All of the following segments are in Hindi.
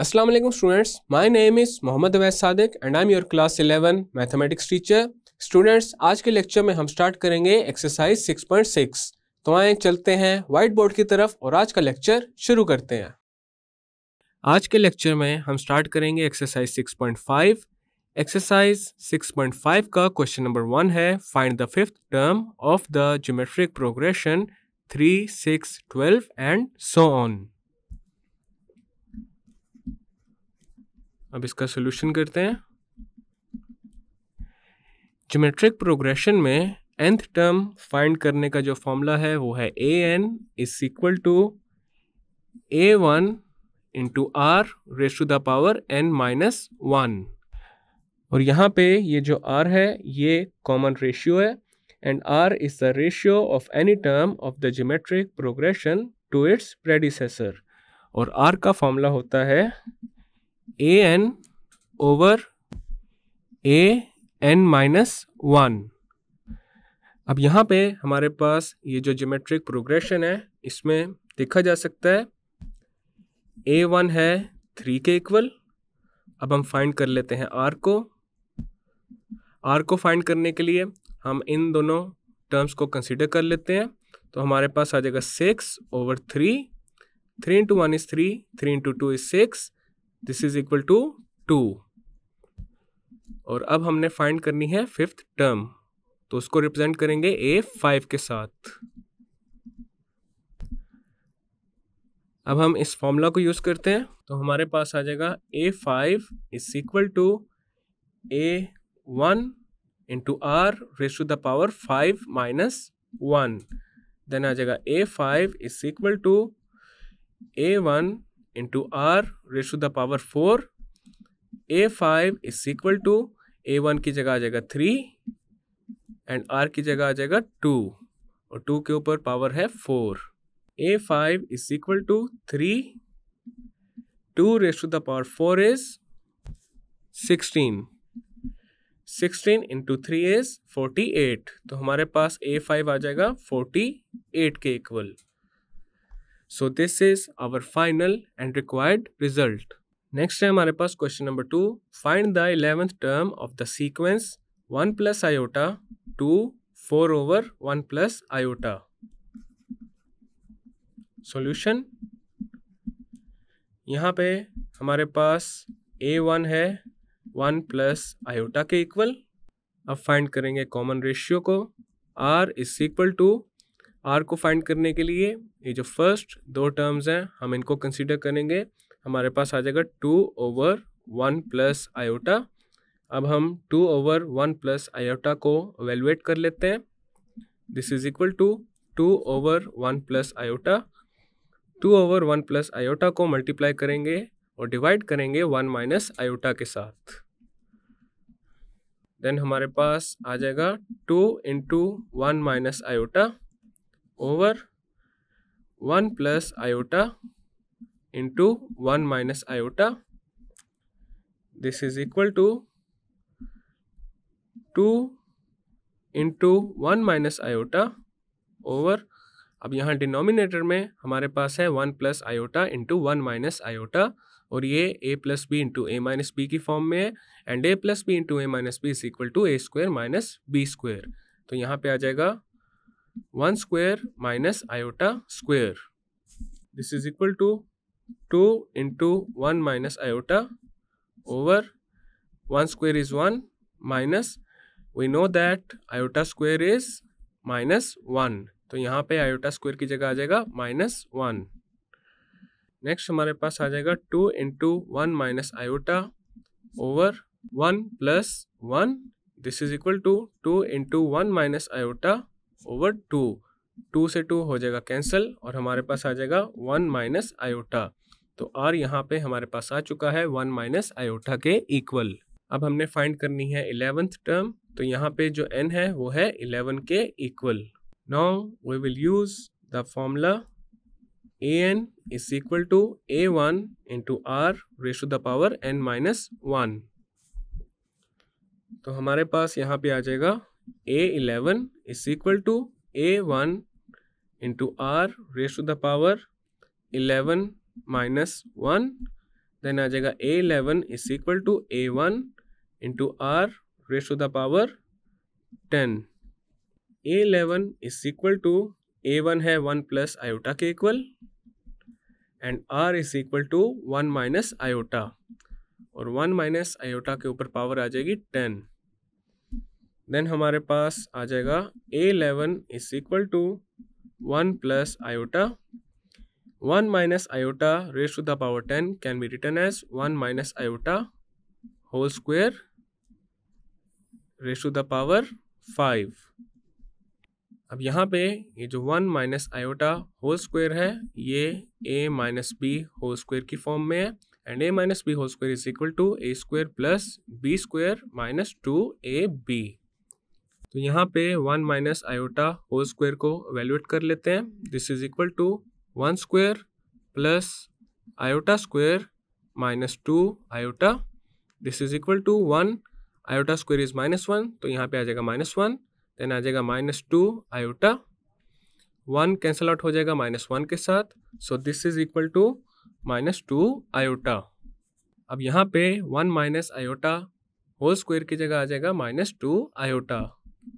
Aslam students my name is Mohammad Awais Sadiq and I am your class 11 mathematics teacher students आज के लेक्चर में हम स्टार्ट करेंगे एक्सरसाइज 6.6 तो आए चलते हैं वाइट बोर्ड की तरफ और आज का लेक्चर शुरू करते हैं आज के लेक्चर में हम स्टार्ट करेंगे एक्सरसाइज 6.5 एक्सरसाइज 6.5 का क्वेश्चन नंबर वन है find the fifth term of the geometric progression three six twelve and so on अब इसका सोल्यूशन करते हैं ज्योमेट्रिक प्रोग्रेशन में एंथ टर्म फाइंड करने का जो फॉर्मूला है वो है a n is equal to a one into r raise to the power n minus one और यहाँ पे ये जो आर है ये कॉमन रेशियो है and r is the ratio of any term of the geometric progression to its predecessor और आर का फॉर्मूला होता है a n over a n minus one अब यहाँ पे हमारे पास ये जो जोमेट्रिक प्रोग्रेशन है इसमें देखा जा सकता है ए वन है थ्री के इक्वल अब हम फाइंड कर लेते हैं आर को आर को फाइंड करने के लिए हम इन दोनों टर्म्स को कंसिडर कर लेते हैं तो हमारे पास आ जाएगा six over three three into one is three three into two is six this is equal to two और अब हमने फाइंड करनी है फिफ्थ टर्म तो उसको रिप्रेजेंट करेंगे ए फाइव के साथ अब हम इस फॉर्मूला को यूज़ करते हैं तो हमारे पास आ जाएगा a five is equal to a one into r raise to the power five minus one then आ जाएगा a five is equal to a one into into r the power four a five is equal to a one की जगह आ जाएगा थ्री एंड आर की जगह आ जाएगा टू और टू के ऊपर पावर है four a five is equal to three two raise to the power four is sixteen sixteen into three is forty eight तो हमारे पास ए फाइव आ जाएगा फोर्टी एट के equal so this is our final and required result next है हमारे पास question number two find the eleventh term of the sequence one plus iota two four over one plus iota solution यहाँ पे हमारे पास ए वन है वन प्लस आयोटा के इक्वल अब फाइंड करेंगे कॉमन रेशियो को r is equal to r को फाइंड करने के लिए ये जो फर्स्ट दो टर्म्स हैं हम इनको कंसिडर करेंगे हमारे पास आ जाएगा two over one plus iota अब हम two over one plus iota को वेलुएट कर लेते हैं this is equal to two over one plus iota two over one plus iota को मल्टीप्लाई करेंगे और डिवाइड करेंगे वन माइनस आयोटा के साथ देन हमारे पास आ जाएगा two into one minus iota over one plus iota into one minus iota this is equal to two into one minus iota over अब यहाँ डिनोमिनेटर में हमारे पास है one plus iota into one minus iota और ये a plus b into a minus b की फॉर्म में है and a plus b into a minus b is equal to a square minus b square तो यहाँ पे आ जाएगा one square minus iota square this is equal to two into one minus iota over one square is one minus we know that iota square is minus one तो यहाँ पे आयोटा स्क्वेयर की जगह आ जाएगा माइनस वन नेक्स्ट हमारे पास आ जाएगा two into one minus iota over one plus one this is equal to two into one minus iota over two two से टू हो जाएगा कैंसिल और हमारे पास आ जाएगा वन माइनस आयोटा तो आर यहाँ पे हमारे पास आ चुका है वन माइनस आयोटा के इक्वल अब हमने फाइंड करनी है इलेवेंथ टर्म तो यहाँ पे जो एन है वो है इलेवन के equal now we will use the formula a n is equal to a one into r ratio the power n minus one तो हमारे पास यहाँ पे आ जाएगा is equal to a one into r raise to the power eleven minus one then आ जाएगा a eleven is equal to a one into r to the power ten a eleven is equal to a one है वन प्लस आयोटा के equal and r is equal to one minus iota और वन माइनस आयोटा के ऊपर पावर आ जाएगी टेन देन हमारे पास आ जाएगा a eleven is equal to one plus iota one minus iota raise to the power ten can be written as one minus iota whole square raise to the power five अब यहाँ पे ये जो one minus iota whole square है ये a minus b whole square की फॉर्म में है and a minus b whole square is equal to a square plus b square minus two a b तो यहाँ पे one minus iota whole square को वैल्यूएट कर लेते हैं this is equal to one square plus iota square minus two iota this is equal to one iota square is minus one तो यहाँ पे आ जाएगा माइनस वन देन आ जाएगा minus two iota one cancel out हो जाएगा माइनस वन के साथ so this is equal to minus two iota अब यहाँ पे one minus iota whole square की जगह आ जाएगा माइनस टू आयोटा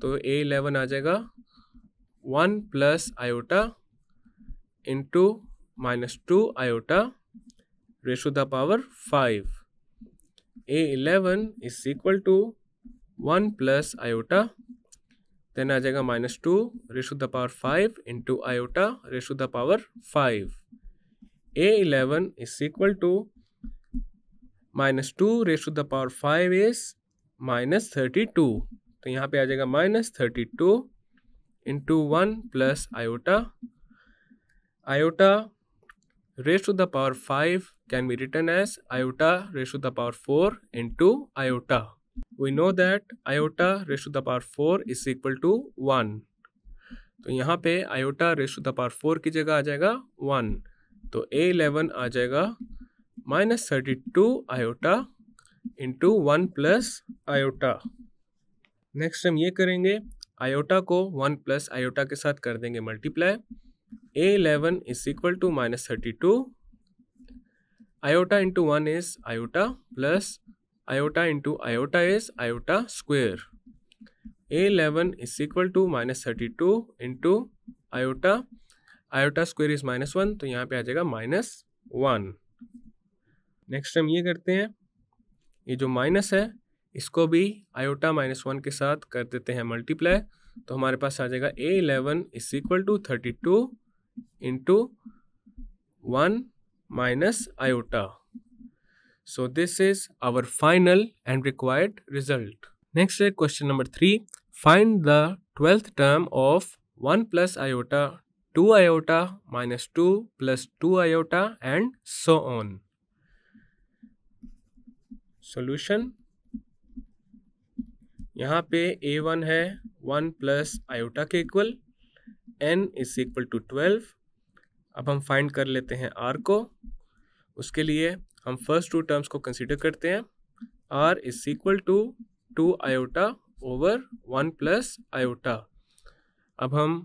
तो ए इलेवन आ जाएगा one plus iota into minus two iota raise to the power five a eleven is equal to one plus iota then आ जाएगा minus two raise to the power five into iota raise to the power five a eleven is equal to minus two raise to the power five is minus thirty two तो यहाँ पे आ जाएगा minus thirty two into one plus iota iota raise to the power five can be written as iota raise to the power four into iota we know that iota raise to the power four is equal to one तो यहाँ पे iota raise to the power four की जगह आ जाएगा वन तो ए इलेवन आ जाएगा minus thirty two iota into one plus iota next हम ये करेंगे आयोटा को वन प्लस आयोटा के साथ कर देंगे multiply a eleven is equal to minus thirty two iota into one is iota plus iota into iota is iota square a eleven is equal to minus thirty two into iota iota square is minus one तो यहाँ पे आ जाएगा माइनस वन नेक्स्ट हम ये करते हैं ये जो माइनस है इसको भी आयोटा माइनस वन के साथ कर देते हैं मल्टीप्लाई तो हमारे पास आ जाएगा a eleven is equal to thirty two into one minus iota so this is our final and required result next है question number three find the twelfth term of one plus iota two iota minus two plus two iota and so on solution यहाँ पे ए वन है वन प्लस आयोटा के equal n is equal to twelve अब हम फाइंड कर लेते हैं आर को उसके लिए हम फर्स्ट टू टर्म्स को कंसिडर करते हैं r is equal to two iota over one plus iota अब हम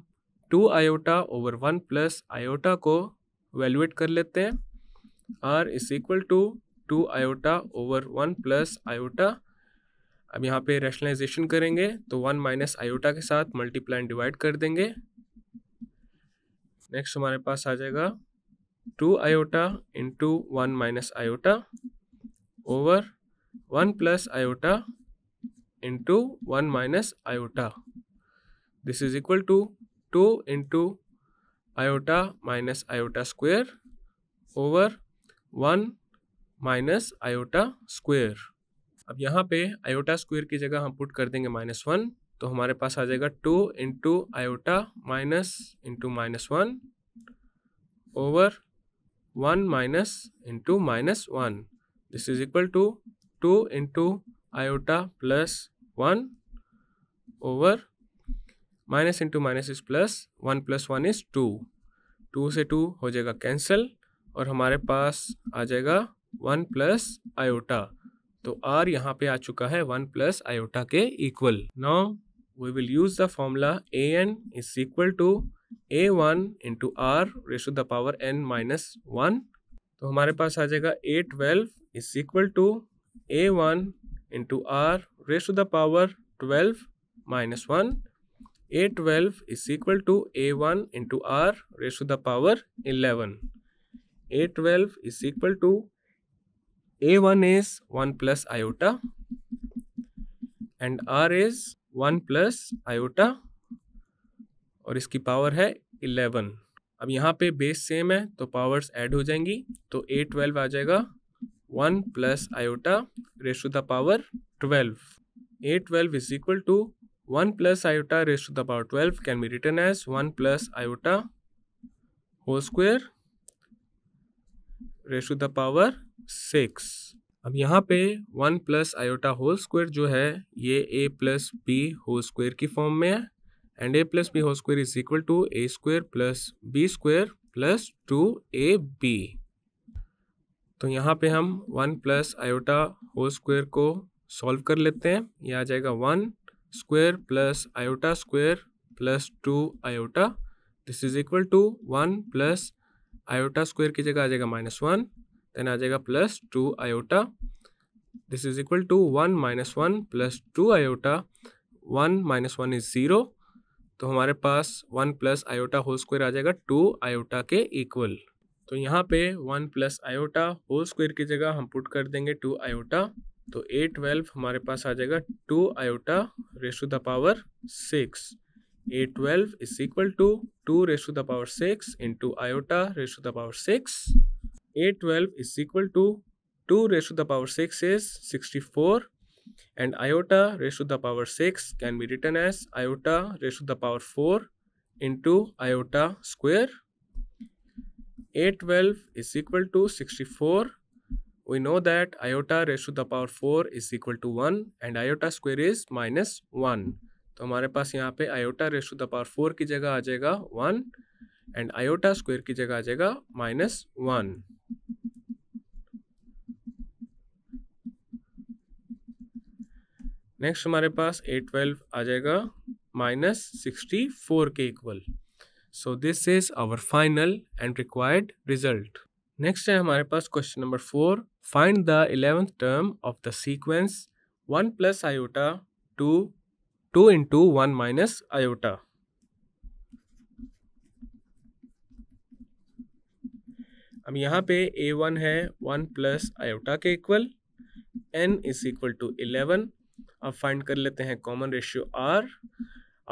two iota over one plus iota को वैल्यूएट कर लेते हैं r is equal to two iota over one plus iota अब यहाँ पे रैशनलाइजेशन करेंगे तो वन माइनस आयोटा के साथ मल्टीप्लाई एंड डिवाइड कर देंगे नेक्स्ट हमारे पास आ जाएगा two iota into one minus iota over one plus iota into one minus iota this is equal to two into iota minus iota square over one minus iota square अब यहाँ पे आयोटा स्क्वेयर की जगह हम पुट कर देंगे माइनस वन तो हमारे पास आ जाएगा two into iota minus into minus one over one minus into minus one this is equal to two into iota plus one over minus into minus is plus one plus one is two two से टू हो जाएगा कैंसिल और हमारे पास आ जाएगा वन प्लस आयोटा तो आर यहाँ पे आ चुका है वन प्लस आयोटा के equal now we will use the formula a n is equal to a one into r ratio the power n minus one तो हमारे पास आ जाएगा a twelve is equal to a one into r ratio the power twelve minus one a twelve is equal to a one into r ratio the power eleven a twelve is equal to A1 is 1 plus iota and R is 1 plus iota और इसकी पावर है 11 अब यहाँ पे बेस सेम है तो पावर्स ऐड हो जाएंगी तो ए ट्वेल्व आ जाएगा one plus iota raise to the power twelve a twelve is equal to one plus iota to the power 12 twelve can be written as one plus iota square square to the the power six अब यहाँ पे one plus iota whole square जो है ये a plus b whole square की फॉर्म में है and a plus b whole square is equal to a square plus b square plus two a b तो यहाँ पे हम one plus iota whole square को सॉल्व कर लेते हैं ये आ जाएगा one square plus iota square plus two iota this is equal to one plus iota square की जगह आ जाएगा माइनस वन देन आ जाएगा plus two iota this is equal to one minus one plus two iota one minus one is zero तो हमारे पास one plus iota whole square आ जाएगा टू आयोटा के इक्वल तो यहाँ पे one plus iota whole square की जगह हम पुट कर देंगे टू आयोटा तो ए ट्वेल्व हमारे पास आ जाएगा two iota raise to the power six a twelve is equal to two raise to the power six into iota raise to the power six A12 is equal to 2 raised to the power 6 is 64 and iota raised to the power 6 can be written as iota raised to the power 4 into iota square. A12 is equal to 64. We know that iota raised to the power 4 is equal to 1 and iota square is minus 1. तो हमारे पास यहाँ पे iota raise to the power four की जगह आ जाएगा वन एंड आयोटा स्क्वायर की जगह आ जाएगा माइनस वन नेक्स्ट हमारे पास ए ट्वेल्व आ जाएगा माइनस सिक्सटी फोर के equal so this is our final and required result next है हमारे पास question number four find the eleventh term of the sequence one plus iota two two into one minus iota अब यहाँ पे ए वन है वन प्लस आयोटा के equal n is equal to eleven अब फाइंड कर लेते हैं common ratio r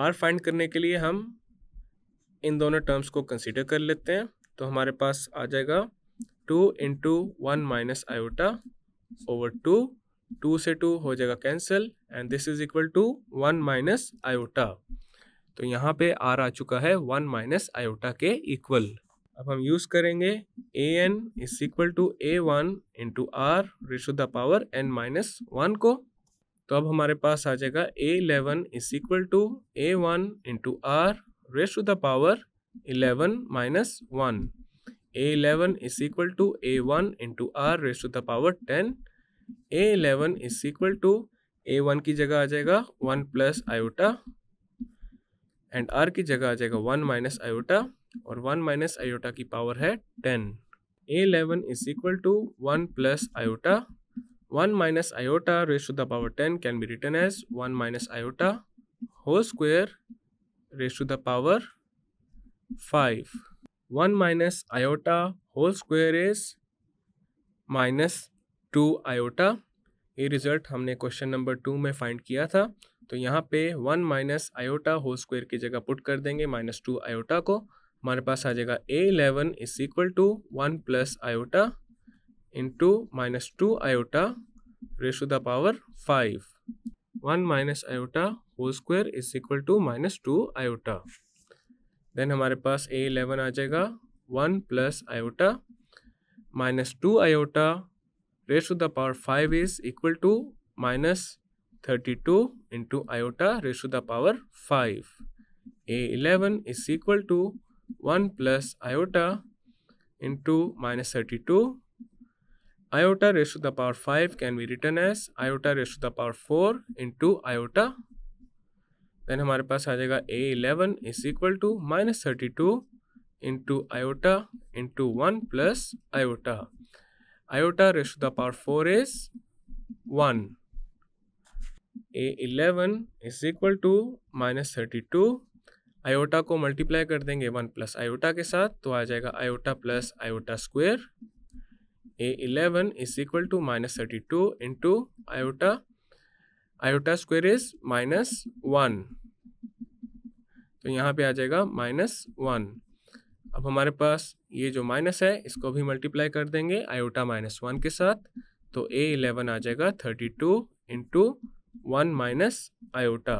r find करने के लिए हम इन दोनों टर्म्स को कंसिडर कर लेते हैं तो हमारे पास आ जाएगा two into one minus iota over two two से टू हो जाएगा cancel and this is equal to one minus iota तो यहाँ पे आर आ चुका है वन माइनस आयोटा के इक्वल अब हम यूज़ करेंगे a n is equal to a one into r ratio the power n minus one को तो अब हमारे पास आ जाएगा a eleven is equal to a one into r raise to the power eleven minus one a eleven is equal to a one into r raise to the power ten a eleven is equal to a one की जगह आ जाएगा one plus iota and r की जगह आ जाएगा वन माइनस आयोटा और वन माइनस आयोटा की पावर है ten a eleven is equal to one plus iota 1 minus iota raised to the power 10 can be written as 1 minus iota whole square raised to the power 5. 1 minus iota whole square is minus two iota ये रिज़ल्ट हमने क्वेश्चन नंबर टू में फाइंड किया था तो यहाँ पे one minus iota whole square की जगह पुट कर देंगे माइनस टू आयोटा को हमारे पास आ जाएगा a eleven is equal to one plus iota into minus 2 iota raised to the power 5. 1 minus iota whole square is equal to minus 2 iota. Then हमारे a11 आ जाएगा 1 plus iota minus 2 iota raised to the power 5 is equal to minus 32 into iota raised to the power 5. a11 is equal to 1 plus iota into minus 32 iota raised to the power 5 can be written as iota raised to the power 4 into iota then हमारे पास आ जाएगा a eleven is equal to minus thirty two into iota into one plus iota iota raise to the power four is one a eleven is equal to minus thirty two iota को मल्टीप्लाई कर देंगे वन प्लस आयोटा के साथ तो आ जाएगा iota plus iota square A11 is equal to minus 32 into iota. Iota square is minus one तो यहाँ पे आ जाएगा माइनस वन अब हमारे पास ये जो माइनस है इसको भी मल्टीप्लाई कर देंगे आयोटा माइनस वन के साथ तो ए इलेवन आ जाएगा thirty two into one minus iota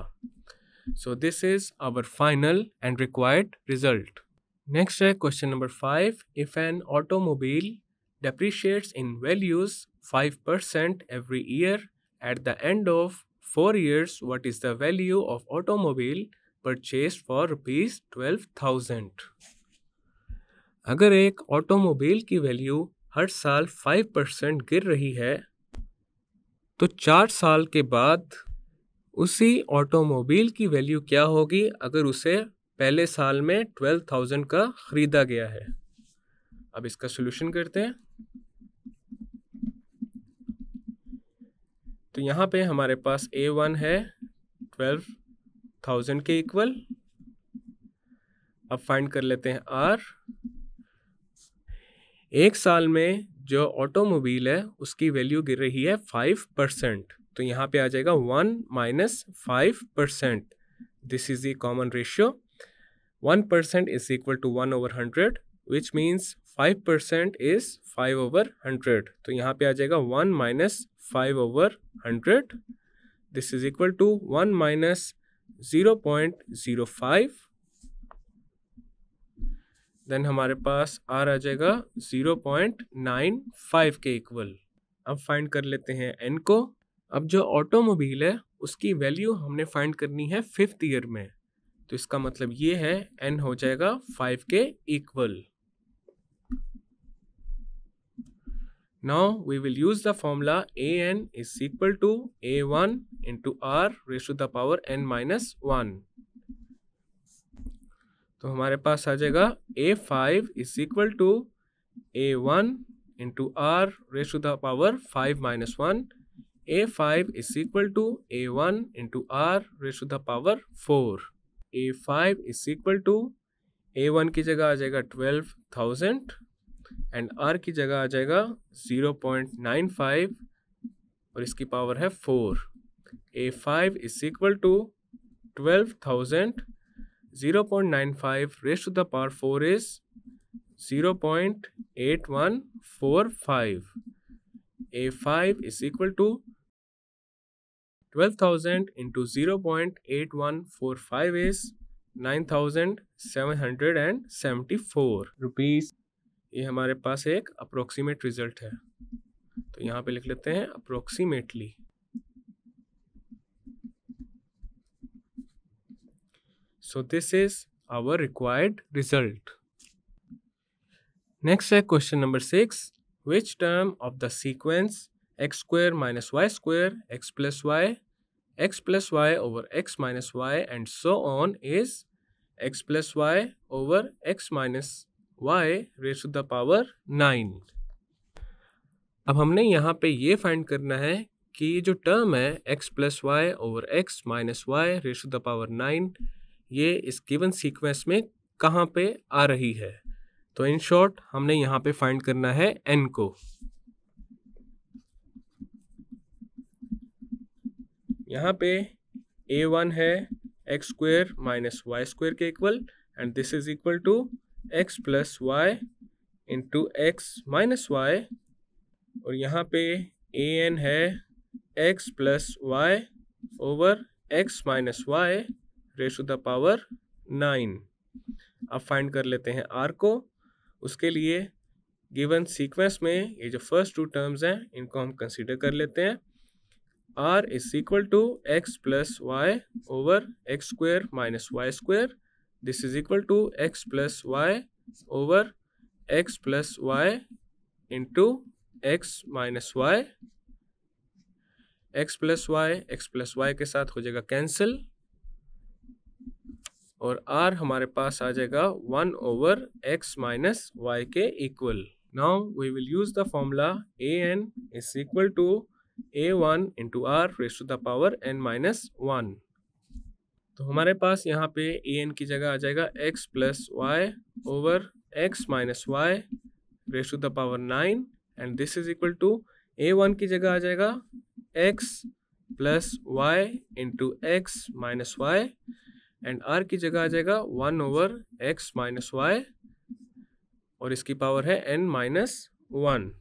so this is our final and required result next है question number five if an automobile depreciates in values 5% every year. At the end of 4 years, what is the value of automobile purchased for rupees 12,000? अगर एक ऑटोमोबाइल की वैल्यू हर साल 5 परसेंट गिर रही है तो चार साल के बाद उसी ऑटोमोबाइल की वैल्यू क्या होगी अगर उसे पहले साल में 12,000 का ख़रीदा गया है अब इसका सोल्यूशन करते हैं तो यहाँ पे हमारे पास ए वन है ट्वेल्व थाउजेंड के इक्वल अब फाइंड कर लेते हैं आर एक साल में जो ऑटोमोबाइल है उसकी वैल्यू गिर रही है फाइव परसेंट तो यहाँ पे आ जाएगा one minus five percent this is a common ratio one percent is equal to one over hundred which means five percent is five over hundred तो यहाँ पे आ जाएगा one minus five over hundred this is equal to one minus zero point zero five then हमारे पास आर आ जाएगा ज़ीरो पॉइंट नाइन फाइव के इक्वल अब फाइंड कर लेते हैं एन को अब जो ऑटोमोबाइल है उसकी वैल्यू हमने फाइंड करनी है फिफ्थ ईयर में तो इसका मतलब ये है एन हो जाएगा फाइव के equal Now we will use the formula an is equal to a1 into r raised to the power n minus one तो हमारे पास आ जाएगा a five is equal to a one into r raise to the power five minus one a five is equal to a one into r raise to the power four a five is equal to a one की जगह आ जाएगा ट्वेल्व थाउजेंड एंड आर की जगह आ जाएगा ज़ीरो पॉइंट नाइन फाइव और इसकी पावर है four a five is equal to twelve thousand zero point nine five raised to the power four is zero point eight one four five a five is equal to twelve thousand into zero point eight one four five is nine thousand seven hundred and seventy four rupees ये हमारे पास एक अप्रोक्सीमेट रिजल्ट है तो यहाँ पे लिख लेते हैं approximately so this is our required result next है question number six which term of the sequence x square minus y square x plus y x plus y over x minus y and so on is x plus y over x minus y raise to the power nine अब हमने यहाँ पे ये फाइंड करना है कि ये जो टर्म है x plus y over x minus y raise to the power nine ये इस गिवन सीक्वेंस में कहाँ पे आ रही है तो इन शॉर्ट हमने यहाँ पे फाइंड करना है n को यहाँ पे a1 है x square minus y square के equal and this is equal to x plus y into x minus y और यहाँ पे ए एन है x plus y over x minus y raise to the power nine अब फाइंड कर लेते हैं आर को उसके लिए गिवन सीक्वेंस में ये जो फर्स्ट टू टर्म्स हैं इनको हम कंसीडर कर लेते हैं r is equal to x plus y over x square minus y square this is equal to x plus y over x plus y into x minus y x plus y x plus y के साथ हो जाएगा कैंसिल और आर हमारे पास आ जाएगा one over x minus y के equal now we will use the formula a n is equal to a one into r raised to the power n minus one तो हमारे पास यहाँ पे ए एन की जगह आ जाएगा x plus y over x minus y raise to the power nine and this is equal to a one की जगह आ जाएगा x plus y into x minus y and r की जगह आ जाएगा one over x minus y और इसकी पावर है एन माइनस वन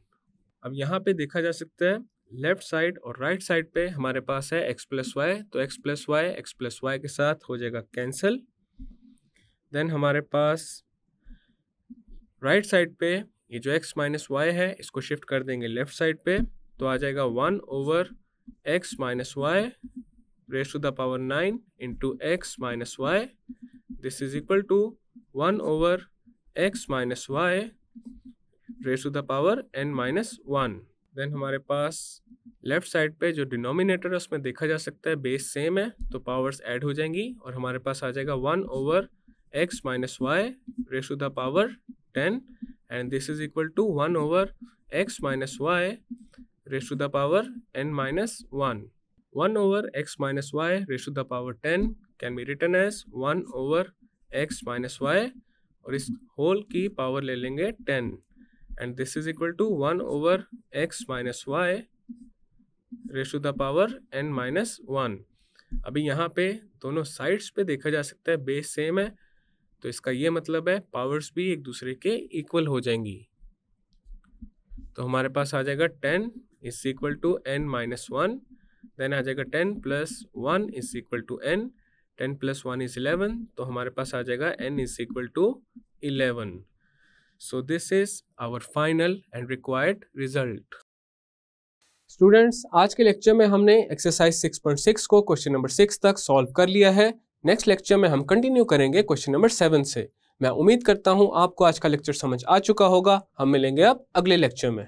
अब यहाँ पे देखा जा सकता है लेफ्ट साइड और राइट right साइड पे हमारे पास है एक्स प्लस वाई तो x plus y x plus y के साथ हो जाएगा कैंसिल देन हमारे पास राइट right साइड पे ये जो एक्स माइनस वाई है इसको शिफ्ट कर देंगे लेफ्ट साइड पे तो आ जाएगा one over x minus y raise to the power nine into x minus y this is equal to one over x minus y raise to the power n minus one then हमारे पास लेफ्ट साइड पे जो डिनोमिनेटर है उसमें देखा जा सकता है बेस सेम है तो पावर्स ऐड हो जाएंगी और हमारे पास आ जाएगा one over x minus y raise to the power ten and this is equal to one over x minus y raise to the power n minus one one over x minus y raise to the power ten can be written as one over x minus y और इस होल की पावर ले लेंगे ten and this is equal to one over x minus y raise to the power n minus one अभी यहाँ पे दोनों साइड्स पे देखा जा सकता है बेस सेम है तो इसका ये मतलब है पावर्स भी एक दूसरे के इक्वल हो जाएंगी तो हमारे पास आ जाएगा ten is equal to n minus one then आ जाएगा ten plus one is equal to n ten plus one is eleven तो हमारे पास आ जाएगा n is equal to eleven so this is our final and required result students आज के लेक्चर में हमने एक्सरसाइज 6.6 को क्वेश्चन नंबर सिक्स तक सॉल्व कर लिया है नेक्स्ट लेक्चर में हम कंटिन्यू करेंगे क्वेश्चन नंबर सेवन से मैं उम्मीद करता हूँ आपको आज का लेक्चर समझ आ चुका होगा हम मिलेंगे अब अगले लेक्चर में